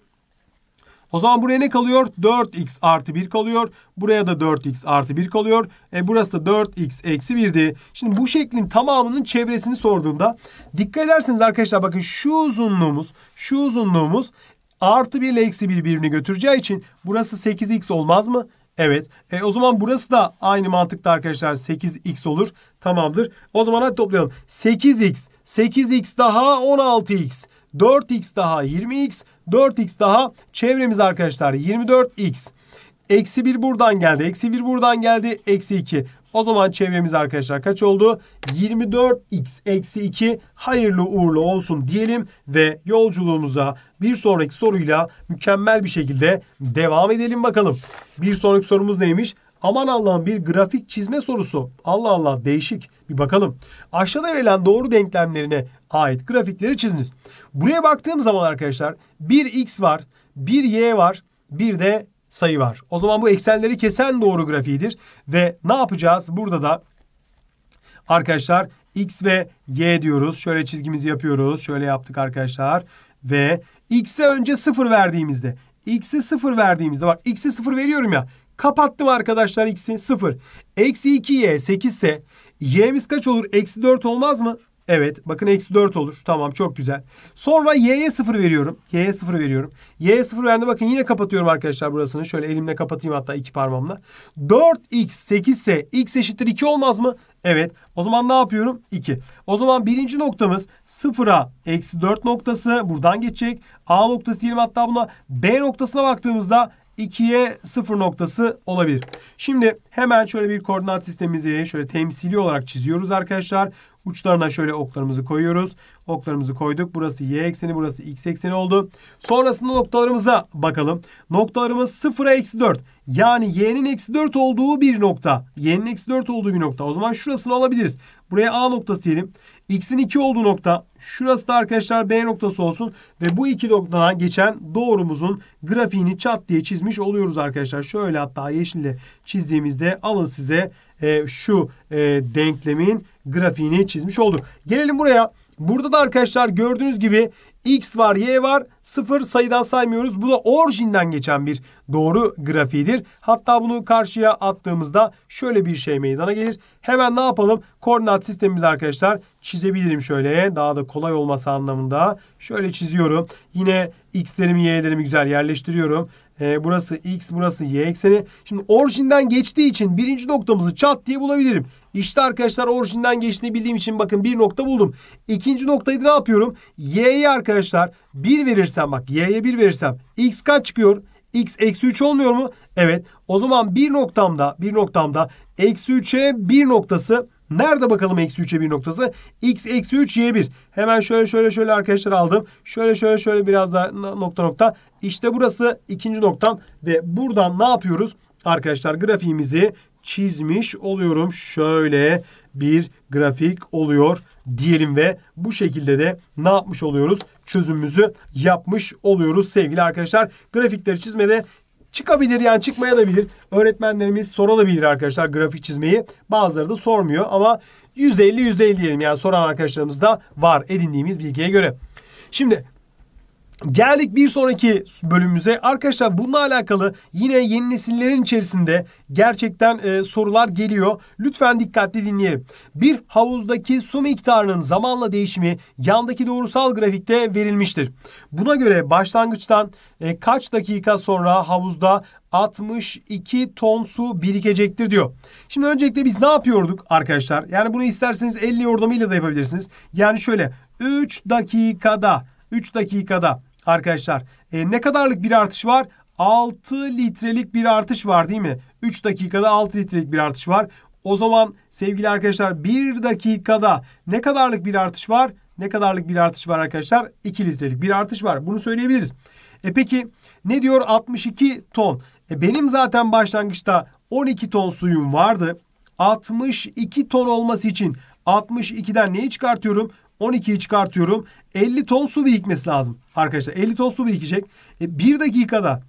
O zaman buraya ne kalıyor? 4x artı 1 kalıyor. Buraya da 4x artı 1 kalıyor. E burası da 4x eksi 1'di. Şimdi bu şeklin tamamının çevresini sorduğunda dikkat ederseniz arkadaşlar bakın şu uzunluğumuz, şu uzunluğumuz artı 1 ile eksi 1 birbirini götüreceği için burası 8x olmaz mı? Evet. E, o zaman burası da aynı mantıkta arkadaşlar 8x olur. Tamamdır. O zaman hadi toplayalım. 8x, 8x daha 16x. 4x daha 20x. 4x daha çevremiz arkadaşlar 24x. Eksi 1 buradan geldi. Eksi 1 buradan geldi. Eksi 2. O zaman çevremiz arkadaşlar kaç oldu? 24x eksi 2 hayırlı uğurlu olsun diyelim ve yolculuğumuza bir sonraki soruyla mükemmel bir şekilde devam edelim bakalım. Bir sonraki sorumuz neymiş? Aman Allah'ım bir grafik çizme sorusu. Allah Allah değişik. Bir bakalım. Aşağıda verilen doğru denklemlerine ait grafikleri çiziniz. Buraya baktığım zaman arkadaşlar bir x var, bir y var, bir de sayı var. O zaman bu eksenleri kesen doğru grafiğidir. Ve ne yapacağız? Burada da arkadaşlar x ve y diyoruz. Şöyle çizgimizi yapıyoruz. Şöyle yaptık arkadaşlar. Ve x'e önce 0 verdiğimizde x'e 0 verdiğimizde bak x'e 0 veriyorum ya. Kapattım arkadaşlar x'i 0. Eksi 2y 8 ise y'miz kaç olur? Eksi 4 olmaz mı? Evet. Bakın eksi 4 olur. Tamam çok güzel. Sonra y'ye 0 veriyorum. Y'ye 0 veriyorum. Y'ye 0 verdi bakın yine kapatıyorum arkadaşlar burasını. Şöyle elimle kapatayım hatta iki parmağımla. 4x 8 ise x eşittir 2 olmaz mı? Evet. O zaman ne yapıyorum? 2. O zaman birinci noktamız 0'a eksi 4 noktası buradan geçecek. A noktası diyelim hatta buna. B noktasına baktığımızda 2'ye 0 noktası olabilir. Şimdi hemen şöyle bir koordinat sistemimizi şöyle temsili olarak çiziyoruz arkadaşlar. Uçlarına şöyle oklarımızı koyuyoruz. Oklarımızı koyduk. Burası y ekseni, burası x ekseni oldu. Sonrasında noktalarımıza bakalım. Noktalarımız 0'a eksi 4. Yani y'nin eksi 4 olduğu bir nokta. Y'nin eksi 4 olduğu bir nokta. O zaman şurasını alabiliriz. Buraya A noktası diyelim. X'in 2 olduğu nokta. Şurası da arkadaşlar B noktası olsun. Ve bu iki noktadan geçen doğrumuzun grafiğini çat diye çizmiş oluyoruz arkadaşlar. Şöyle hatta yeşille çizdiğimizde alın size e, şu e, denklemin grafiğini çizmiş olduk. Gelelim buraya. Burada da arkadaşlar gördüğünüz gibi x var, y var. Sıfır sayıdan saymıyoruz. Bu da orijinden geçen bir doğru grafiğidir. Hatta bunu karşıya attığımızda şöyle bir şey meydana gelir. Hemen ne yapalım? Koordinat sistemimizi arkadaşlar çizebilirim şöyle. Daha da kolay olması anlamında. Şöyle çiziyorum. Yine x'lerimi, y'lerimi güzel yerleştiriyorum. E, burası x, burası y ekseni. Şimdi orijinden geçtiği için birinci noktamızı çat diye bulabilirim. İşte arkadaşlar orijinden geçtiğini bildiğim için bakın bir nokta buldum. İkinci noktayı ne yapıyorum? Y'ye arkadaşlar bir verirsem bak y'ye bir verirsem x kaç çıkıyor? x eksi 3 olmuyor mu? Evet. O zaman bir noktamda bir noktamda eksi 3'e bir noktası Nerede bakalım eksi 3'e 1 noktası? X eksi 3 y 1. Hemen şöyle şöyle şöyle arkadaşlar aldım. Şöyle şöyle şöyle biraz daha nokta nokta. İşte burası ikinci noktam. Ve buradan ne yapıyoruz? Arkadaşlar grafiğimizi çizmiş oluyorum. Şöyle bir grafik oluyor diyelim ve bu şekilde de ne yapmış oluyoruz? Çözümümüzü yapmış oluyoruz sevgili arkadaşlar. Grafikleri çizmede Çıkabilir yani çıkmaya da bilir. Öğretmenlerimiz sorabilir arkadaşlar grafik çizmeyi. Bazıları da sormuyor ama %50 %50 diyelim yani soran arkadaşlarımız da var edindiğimiz bilgiye göre. Şimdi Geldik bir sonraki bölümümüze. Arkadaşlar bununla alakalı yine yeni nesillerin içerisinde gerçekten e, sorular geliyor. Lütfen dikkatli dinleyelim. Bir havuzdaki su miktarının zamanla değişimi yandaki doğrusal grafikte verilmiştir. Buna göre başlangıçtan e, kaç dakika sonra havuzda 62 ton su birikecektir diyor. Şimdi öncelikle biz ne yapıyorduk arkadaşlar? Yani bunu isterseniz 50 yordamıyla da yapabilirsiniz. Yani şöyle 3 dakikada 3 dakikada arkadaşlar. E, ne kadarlık bir artış var? 6 litrelik bir artış var değil mi? 3 dakikada 6 litrelik bir artış var. O zaman sevgili arkadaşlar 1 dakikada ne kadarlık bir artış var? Ne kadarlık bir artış var arkadaşlar? 2 litrelik bir artış var. Bunu söyleyebiliriz. E peki ne diyor 62 ton? E benim zaten başlangıçta 12 ton suyum vardı. 62 ton olması için 62'den neyi çıkartıyorum? 12'yi çıkartıyorum. 50 ton su birikmesi lazım arkadaşlar. 50 ton su birikecek. E, 1 dakikada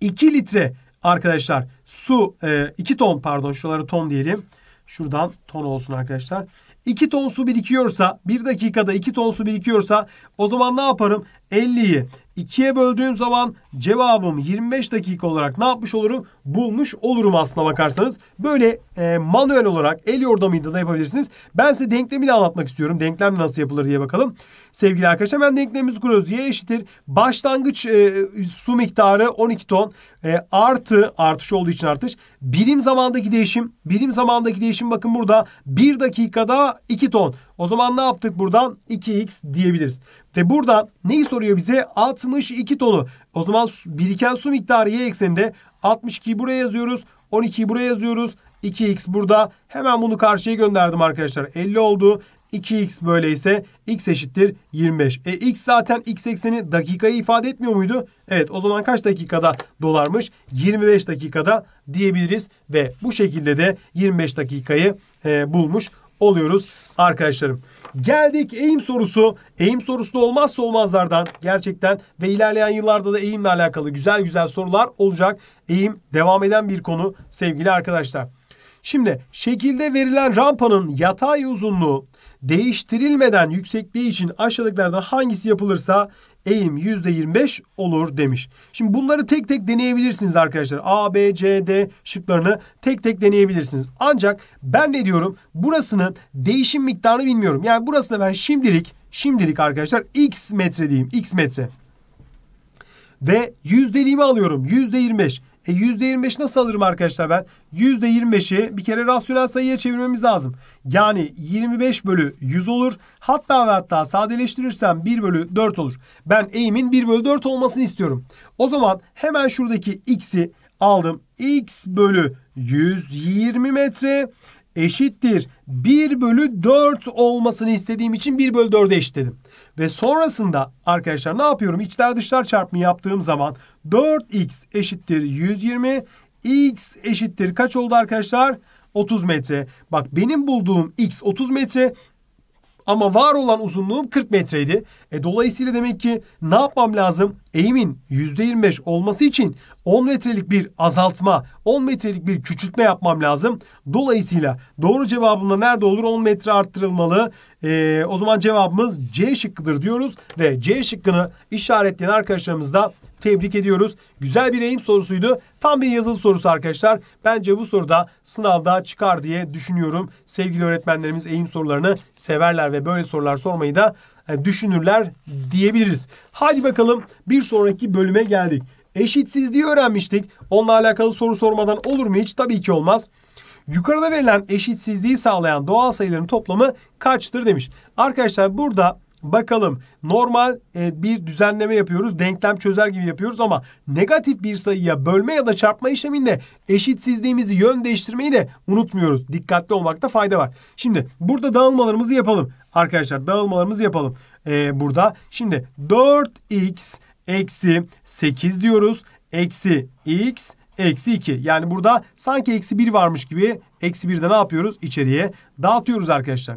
2 litre arkadaşlar su e, 2 ton pardon şuraları ton diyelim. Şuradan ton olsun arkadaşlar. 2 ton su birikiyorsa 1 dakikada 2 ton su birikiyorsa o zaman ne yaparım? 50'yi 2'ye böldüğüm zaman cevabım 25 dakika olarak ne yapmış olurum? Bulmuş olurum aslına bakarsanız. Böyle e, manuel olarak el yordamıyla da yapabilirsiniz. Ben size denklemi de anlatmak istiyorum. Denklem nasıl yapılır diye bakalım. Sevgili arkadaşlar hemen denklemimizi kuruyoruz. Y eşittir. Başlangıç e, e su miktarı 12 ton. E, artı artış olduğu için artış. Birim zamandaki değişim. Birim zamandaki değişim bakın burada. Bir dakikada iki ton. O zaman ne yaptık buradan? 2x diyebiliriz. Ve burada neyi soruyor bize? 62 tonu. O zaman biriken su miktarı y ekseninde 62'yi buraya yazıyoruz. 12'yi buraya yazıyoruz. 2x burada. Hemen bunu karşıya gönderdim arkadaşlar. 50 oldu. 2x böyleyse x eşittir 25. E x zaten x ekseni dakikayı ifade etmiyor muydu? Evet o zaman kaç dakikada dolarmış? 25 dakikada diyebiliriz ve bu şekilde de 25 dakikayı e, bulmuş oluyoruz arkadaşlarım. Geldik eğim sorusu. Eğim sorusu da olmazsa olmazlardan gerçekten ve ilerleyen yıllarda da eğimle alakalı güzel güzel sorular olacak. Eğim devam eden bir konu sevgili arkadaşlar. Şimdi şekilde verilen rampanın yatay uzunluğu değiştirilmeden yüksekliği için aşağıdakilerden hangisi yapılırsa eğim %25 olur demiş. Şimdi bunları tek tek deneyebilirsiniz arkadaşlar. A, B, C, D şıklarını tek tek deneyebilirsiniz. Ancak ben ne diyorum? Burasının değişim miktarını bilmiyorum. Yani burasına ben şimdilik, şimdilik arkadaşlar x metre diyeyim. X metre. Ve yüzdeliğimi alıyorum. Yüzde %25. E %25 nasıl alırım arkadaşlar ben? %25'i bir kere rasyonel sayıya çevirmemiz lazım. Yani 25 bölü 100 olur. Hatta ve hatta sadeleştirirsem 1 bölü 4 olur. Ben eğimin 1 bölü 4 olmasını istiyorum. O zaman hemen şuradaki x'i aldım. x bölü 120 metre eşittir. 1 bölü 4 olmasını istediğim için 1 bölü 4'e eşitledim. Ve sonrasında arkadaşlar ne yapıyorum? İçler dışlar çarpımı yaptığım zaman 4x eşittir 120. x eşittir kaç oldu arkadaşlar? 30 metre. Bak benim bulduğum x 30 metre. Ama var olan uzunluğum 40 metreydi. E, dolayısıyla demek ki ne yapmam lazım? Eğimin %25 olması için 10 metrelik bir azaltma, 10 metrelik bir küçültme yapmam lazım. Dolayısıyla doğru cevabımda nerede olur? 10 metre arttırılmalı. E, o zaman cevabımız C şıkkıdır diyoruz. Ve C şıkkını işaretleyen arkadaşlarımız da Tebrik ediyoruz. Güzel bir eğim sorusuydu. Tam bir yazılı sorusu arkadaşlar. Bence bu soruda sınavda çıkar diye düşünüyorum. Sevgili öğretmenlerimiz eğim sorularını severler ve böyle sorular sormayı da e, düşünürler diyebiliriz. Hadi bakalım bir sonraki bölüme geldik. Eşitsizliği öğrenmiştik. Onunla alakalı soru sormadan olur mu hiç? Tabii ki olmaz. Yukarıda verilen eşitsizliği sağlayan doğal sayıların toplamı kaçtır demiş. Arkadaşlar burada Bakalım normal e, bir düzenleme yapıyoruz. Denklem çözer gibi yapıyoruz ama negatif bir sayıya bölme ya da çarpma işleminde eşitsizliğimizi yön değiştirmeyi de unutmuyoruz. Dikkatli olmakta fayda var. Şimdi burada dağılmalarımızı yapalım. Arkadaşlar dağılmalarımızı yapalım. E, burada şimdi 4x eksi 8 diyoruz. Eksi x eksi 2. Yani burada sanki eksi 1 varmış gibi eksi 1'de ne yapıyoruz? İçeriye dağıtıyoruz arkadaşlar.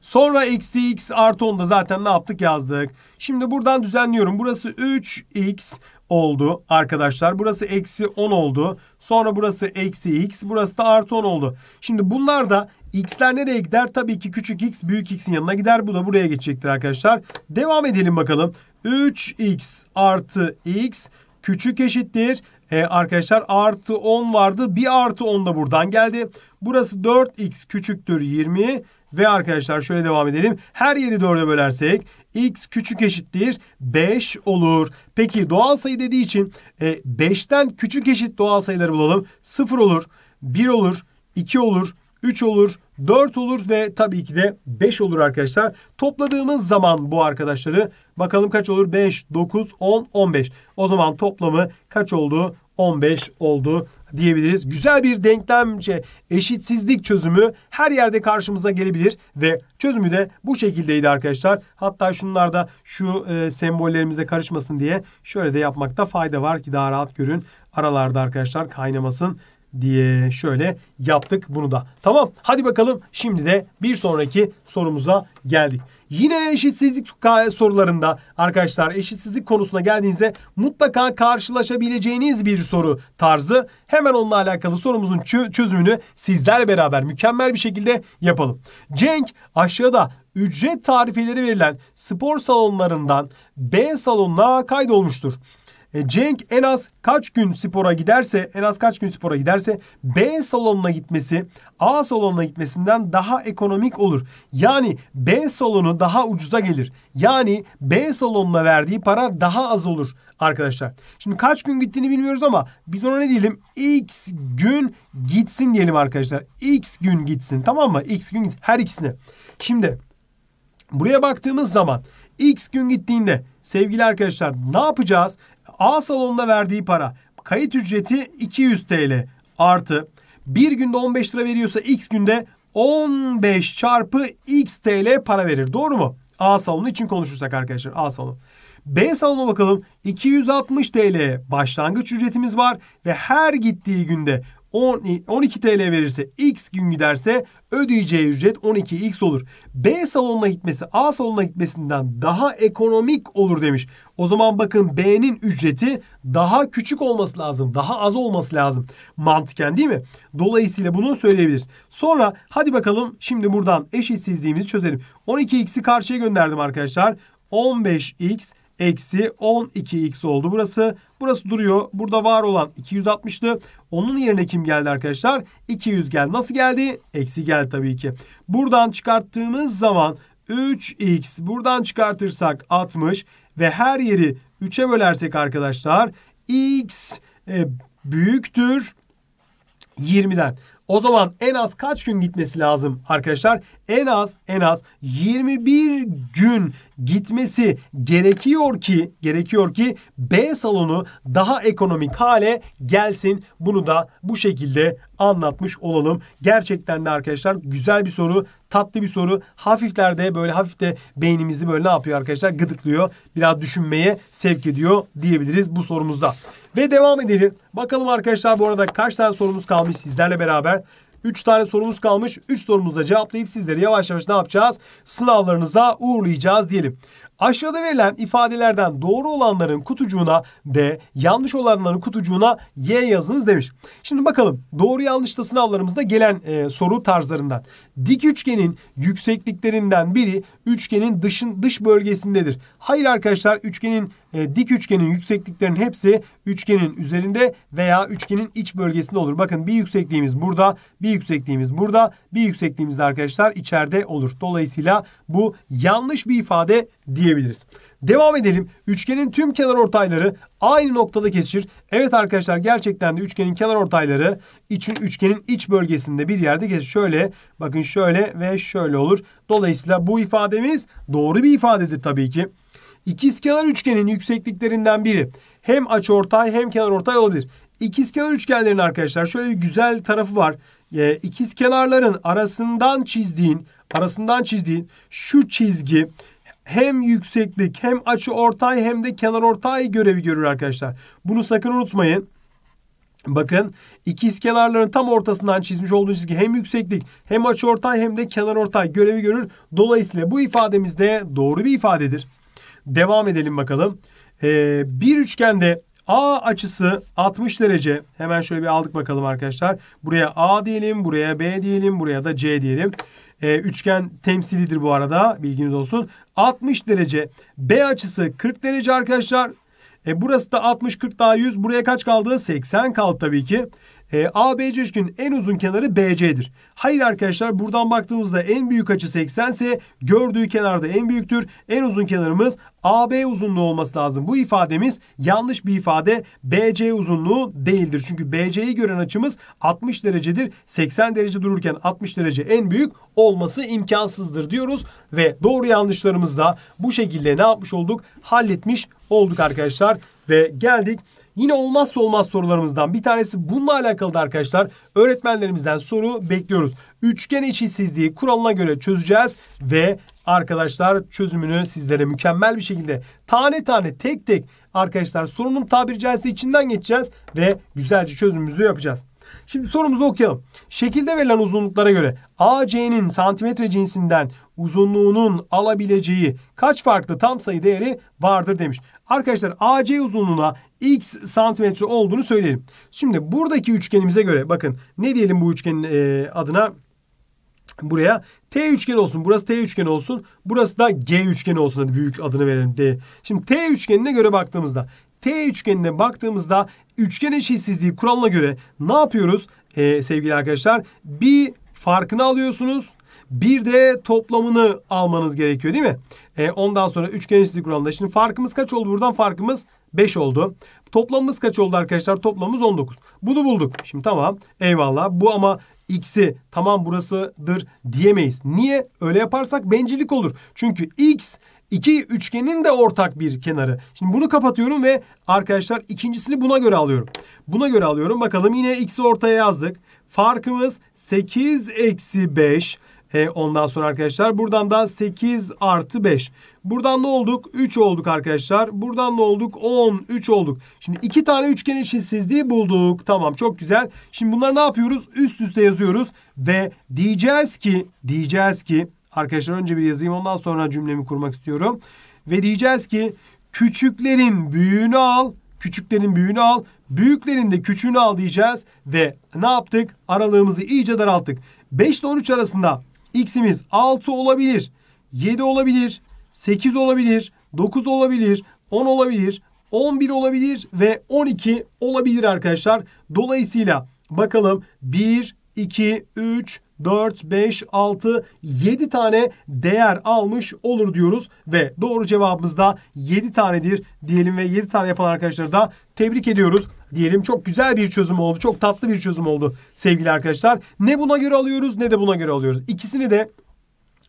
Sonra eksi x artı 10 da zaten ne yaptık yazdık. Şimdi buradan düzenliyorum. Burası 3x oldu arkadaşlar. Burası eksi 10 oldu. Sonra burası eksi x. Burası da artı 10 oldu. Şimdi bunlar da x'ler nereye gider? Tabii ki küçük x büyük x'in yanına gider. Bu da buraya geçecektir arkadaşlar. Devam edelim bakalım. 3x artı x küçük eşittir. Ee, arkadaşlar artı 10 vardı. Bir artı 10 da buradan geldi. Burası 4x küçüktür 20. Ve arkadaşlar şöyle devam edelim. Her yeri dörde bölersek x küçük eşittir 5 olur. Peki doğal sayı dediği için 5'ten e, küçük eşit doğal sayıları bulalım. 0 olur, 1 olur, 2 olur, 3 olur, 4 olur ve tabii ki de 5 olur arkadaşlar. Topladığımız zaman bu arkadaşları bakalım kaç olur? 5, 9, 10, 15. O zaman toplamı kaç oldu? 15 oldu diyebiliriz. Güzel bir denklemce eşitsizlik çözümü her yerde karşımıza gelebilir ve çözümü de bu şekildeydi arkadaşlar. Hatta şunlar da şu e, sembollerimize karışmasın diye şöyle de yapmakta fayda var ki daha rahat görün. Aralarda arkadaşlar kaynamasın diye şöyle yaptık bunu da. Tamam hadi bakalım şimdi de bir sonraki sorumuza geldik. Yine eşitsizlik sorularında arkadaşlar eşitsizlik konusuna geldiğinizde mutlaka karşılaşabileceğiniz bir soru tarzı. Hemen onunla alakalı sorumuzun çözümünü sizlerle beraber mükemmel bir şekilde yapalım. Cenk aşağıda ücret tarifeleri verilen spor salonlarından B salonuna kaydolmuştur. E, Cenk en az kaç gün spora giderse, en az kaç gün spora giderse B salonuna gitmesi A salonuna gitmesinden daha ekonomik olur. Yani B salonu daha ucuza gelir. Yani B salonuna verdiği para daha az olur arkadaşlar. Şimdi kaç gün gittiğini bilmiyoruz ama biz ona ne diyelim? X gün gitsin diyelim arkadaşlar. X gün gitsin tamam mı? X gün Her ikisine. Şimdi buraya baktığımız zaman X gün gittiğinde sevgili arkadaşlar ne yapacağız? A salonuna verdiği para kayıt ücreti 200 TL artı bir günde 15 lira veriyorsa X günde 15 çarpı X TL para verir. Doğru mu? A salonu için konuşursak arkadaşlar A salonu. B salonu bakalım. 260 TL başlangıç ücretimiz var ve her gittiği günde 12 TL verirse X gün giderse ödeyeceği ücret 12X olur. B salonuna gitmesi A salonuna gitmesinden daha ekonomik olur demiş. O zaman bakın B'nin ücreti daha küçük olması lazım. Daha az olması lazım. Mantıken değil mi? Dolayısıyla bunu söyleyebiliriz. Sonra hadi bakalım şimdi buradan eşitsizliğimizi çözelim. 12X'i karşıya gönderdim arkadaşlar. 15x eksi 12x oldu burası. Burası duruyor. Burada var olan 260'tı. Onun yerine kim geldi arkadaşlar? 200 geldi. Nasıl geldi? Eksi geldi tabii ki. Buradan çıkarttığımız zaman 3x buradan çıkartırsak 60 ve her yeri 3'e bölersek arkadaşlar x e, büyüktür 20'den. O zaman en az kaç gün gitmesi lazım arkadaşlar? En az en az 21 gün gitmesi gerekiyor ki gerekiyor ki B salonu daha ekonomik hale gelsin. Bunu da bu şekilde anlatmış olalım. Gerçekten de arkadaşlar güzel bir soru, tatlı bir soru. Hafiflerde böyle hafif de beynimizi böyle ne yapıyor arkadaşlar? Gıdıklıyor. Biraz düşünmeye sevk ediyor diyebiliriz bu sorumuzda. Ve devam edelim. Bakalım arkadaşlar bu arada kaç tane sorumuz kalmış sizlerle beraber. 3 tane sorumuz kalmış. 3 sorumuzu da cevaplayıp sizleri yavaş yavaş ne yapacağız? Sınavlarınıza uğurlayacağız diyelim. Aşağıda verilen ifadelerden doğru olanların kutucuğuna D, yanlış olanların kutucuğuna Y yazınız demiş. Şimdi bakalım doğru yanlışta sınavlarımızda gelen e, soru tarzlarından. Dik üçgenin yüksekliklerinden biri üçgenin dışın dış bölgesindedir. Hayır arkadaşlar üçgenin e, dik üçgenin yüksekliklerin hepsi üçgenin üzerinde veya üçgenin iç bölgesinde olur. Bakın bir yüksekliğimiz burada, bir yüksekliğimiz burada, bir yüksekliğimiz de arkadaşlar içeride olur. Dolayısıyla bu yanlış bir ifade diyebiliriz. Devam edelim. Üçgenin tüm kenar ortayları aynı noktada kesişir. Evet arkadaşlar gerçekten de üçgenin kenar ortayları için üçgenin iç bölgesinde bir yerde kesişir. Şöyle bakın şöyle ve şöyle olur. Dolayısıyla bu ifademiz doğru bir ifadedir tabii ki. İkizkenar üçgenin yüksekliklerinden biri hem açıortay hem kenarortay olabilir. İkizkenar üçgenlerin arkadaşlar şöyle bir güzel tarafı var. E, ee, kenarların arasından çizdiğin, arasından çizdiğin şu çizgi hem yükseklik hem açı ortay hem de kenar ortay görevi görür arkadaşlar. Bunu sakın unutmayın. Bakın ikiz kenarların tam ortasından çizmiş olduğu çizgi hem yükseklik hem açı ortay hem de kenar ortay görevi görür. Dolayısıyla bu ifademiz de doğru bir ifadedir. Devam edelim bakalım. Ee, bir üçgende A açısı 60 derece. Hemen şöyle bir aldık bakalım arkadaşlar. Buraya A diyelim, buraya B diyelim, buraya da C diyelim. Ee, üçgen temsilidir bu arada bilginiz olsun. 60 derece. B açısı 40 derece arkadaşlar. E burası da 60, 40 daha 100. Buraya kaç kaldı? 80 kaldı tabii ki. E, ee, ABC üçgenin en uzun kenarı BC'dir. Hayır arkadaşlar buradan baktığımızda en büyük açı 80 ise gördüğü kenarda en büyüktür. En uzun kenarımız AB uzunluğu olması lazım. Bu ifademiz yanlış bir ifade. BC uzunluğu değildir. Çünkü BC'yi gören açımız 60 derecedir. 80 derece dururken 60 derece en büyük olması imkansızdır diyoruz. Ve doğru yanlışlarımızı da bu şekilde ne yapmış olduk? Halletmiş olduk arkadaşlar. Ve geldik Yine olmazsa olmaz sorularımızdan bir tanesi bununla alakalı da arkadaşlar öğretmenlerimizden soru bekliyoruz. Üçgen eşitsizliği kuralına göre çözeceğiz ve arkadaşlar çözümünü sizlere mükemmel bir şekilde tane tane tek tek arkadaşlar sorunun tabiri caizse içinden geçeceğiz ve güzelce çözümümüzü yapacağız. Şimdi sorumuzu okuyalım. Şekilde verilen uzunluklara göre AC'nin santimetre cinsinden uzunluğunun alabileceği kaç farklı tam sayı değeri vardır demiş. Arkadaşlar AC uzunluğuna x santimetre olduğunu söyleyelim. Şimdi buradaki üçgenimize göre bakın ne diyelim bu üçgenin e, adına? Buraya T üçgen olsun. Burası T üçgen olsun. Burası da G üçgeni olsun. Hadi büyük adını verelim D. Şimdi T üçgenine göre baktığımızda T üçgenine baktığımızda üçgen eşitsizliği kuralına göre ne yapıyoruz? Ee, sevgili arkadaşlar bir farkını alıyorsunuz. Bir de toplamını almanız gerekiyor değil mi? E, ondan sonra üçgen eşitlik kuralında. Şimdi farkımız kaç oldu buradan? Farkımız 5 oldu. Toplamımız kaç oldu arkadaşlar? Toplamımız 19. Bunu bulduk. Şimdi tamam eyvallah. Bu ama x'i tamam burasıdır diyemeyiz. Niye? Öyle yaparsak bencillik olur. Çünkü x iki üçgenin de ortak bir kenarı. Şimdi bunu kapatıyorum ve arkadaşlar ikincisini buna göre alıyorum. Buna göre alıyorum. Bakalım yine x'i ortaya yazdık. Farkımız 8 eksi 5. E, ondan sonra arkadaşlar buradan da 8 artı 5. Buradan ne olduk? 3 olduk arkadaşlar. Buradan ne olduk? 10, 3 olduk. Şimdi iki tane üçgen eşitsizliği bulduk. Tamam çok güzel. Şimdi bunları ne yapıyoruz? Üst üste yazıyoruz. Ve diyeceğiz ki, diyeceğiz ki arkadaşlar önce bir yazayım ondan sonra cümlemi kurmak istiyorum. Ve diyeceğiz ki küçüklerin büyüğünü al, küçüklerin büyüğünü al, büyüklerin de küçüğünü al diyeceğiz. Ve ne yaptık? Aralığımızı iyice daralttık. 5 ile 13 arasında x'imiz 6 olabilir, 7 olabilir, 8 olabilir, 9 olabilir, 10 olabilir, 11 olabilir ve 12 olabilir arkadaşlar. Dolayısıyla bakalım 1, 2, 3, 4, 5, 6, 7 tane değer almış olur diyoruz. Ve doğru cevabımız da 7 tanedir diyelim ve 7 tane yapan arkadaşları da tebrik ediyoruz diyelim. Çok güzel bir çözüm oldu. Çok tatlı bir çözüm oldu sevgili arkadaşlar. Ne buna göre alıyoruz ne de buna göre alıyoruz. İkisini de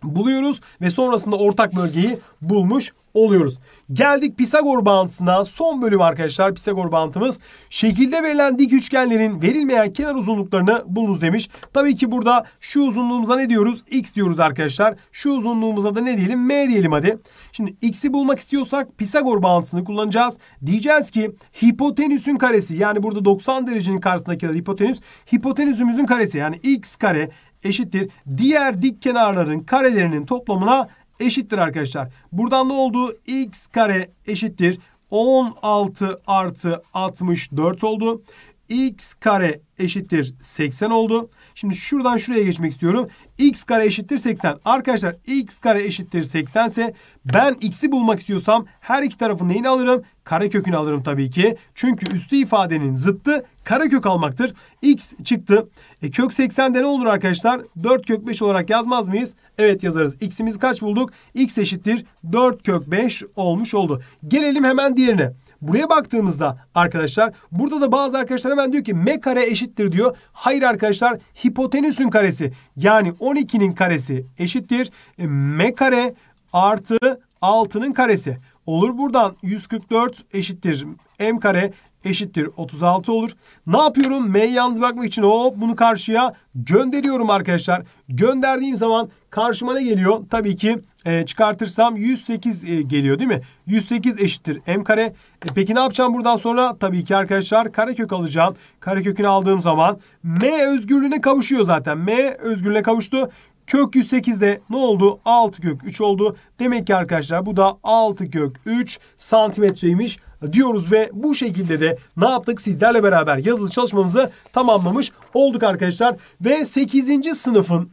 buluyoruz ve sonrasında ortak bölgeyi bulmuş oluyoruz. Geldik Pisagor bağıntısına. Son bölüm arkadaşlar Pisagor bağıntımız. Şekilde verilen dik üçgenlerin verilmeyen kenar uzunluklarını bulunuz demiş. Tabii ki burada şu uzunluğumuza ne diyoruz? X diyoruz arkadaşlar. Şu uzunluğumuza da ne diyelim? M diyelim hadi. Şimdi X'i bulmak istiyorsak Pisagor bağıntısını kullanacağız. Diyeceğiz ki hipotenüsün karesi yani burada 90 derecenin karşısındaki hipotenüs hipotenüsümüzün karesi yani X kare eşittir. Diğer dik kenarların karelerinin toplamına eşittir arkadaşlar. Buradan ne oldu? X kare eşittir. 16 artı 64 oldu. X kare eşittir 80 oldu. Şimdi şuradan şuraya geçmek istiyorum. X kare eşittir 80. Arkadaşlar X kare eşittir 80 ise ben X'i bulmak istiyorsam her iki tarafın neyini alırım? Kare kökünü alırım tabii ki. Çünkü üstü ifadenin zıttı kare kök almaktır. X çıktı. E kök 80'de ne olur arkadaşlar? 4 kök 5 olarak yazmaz mıyız? Evet yazarız. X'imizi kaç bulduk? X eşittir 4 kök 5 olmuş oldu. Gelelim hemen diğerine. Buraya baktığımızda arkadaşlar burada da bazı arkadaşlar hemen diyor ki m kare eşittir diyor. Hayır arkadaşlar hipotenüsün karesi yani 12'nin karesi eşittir e, m kare artı 6'nın karesi. Olur buradan 144 eşittir m kare eşittir 36 olur. Ne yapıyorum? M'yi yalnız bırakmak için hop bunu karşıya gönderiyorum arkadaşlar. Gönderdiğim zaman karşıma ne geliyor? Tabii ki e, çıkartırsam 108 e, geliyor değil mi? 108 eşittir m kare. E, peki ne yapacağım buradan sonra? Tabii ki arkadaşlar karekök alacağım. Karekökünü aldığım zaman m özgürlüğüne kavuşuyor zaten. m özgürlüğüne kavuştu. Kök 108'de ne oldu? 6 kök 3 oldu. Demek ki arkadaşlar bu da 6 kök 3 santimetreymiş diyoruz ve bu şekilde de ne yaptık sizlerle beraber yazılı çalışmamızı tamamlamış olduk arkadaşlar. Ve 8. sınıfın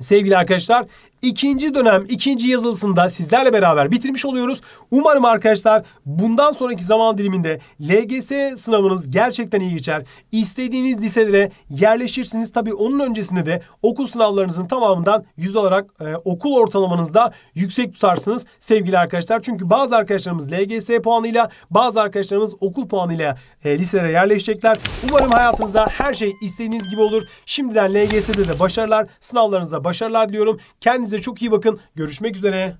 sevgili arkadaşlar ikinci dönem ikinci yazılısında sizlerle beraber bitirmiş oluyoruz. Umarım arkadaşlar bundan sonraki zaman diliminde LGS sınavınız gerçekten iyi geçer. İstediğiniz liselere yerleşirsiniz. Tabii onun öncesinde de okul sınavlarınızın tamamından yüz olarak e, okul ortalamanızda yüksek tutarsınız sevgili arkadaşlar. Çünkü bazı arkadaşlarımız LGS puanıyla bazı arkadaşlarımız okul puanıyla e, liselere yerleşecekler. Umarım hayatınızda her şey istediğiniz gibi olur. Şimdiden LGS'de de başarılar, sınavlarınızda başarılar diliyorum. Kendinize Kendinize çok iyi bakın. Görüşmek üzere.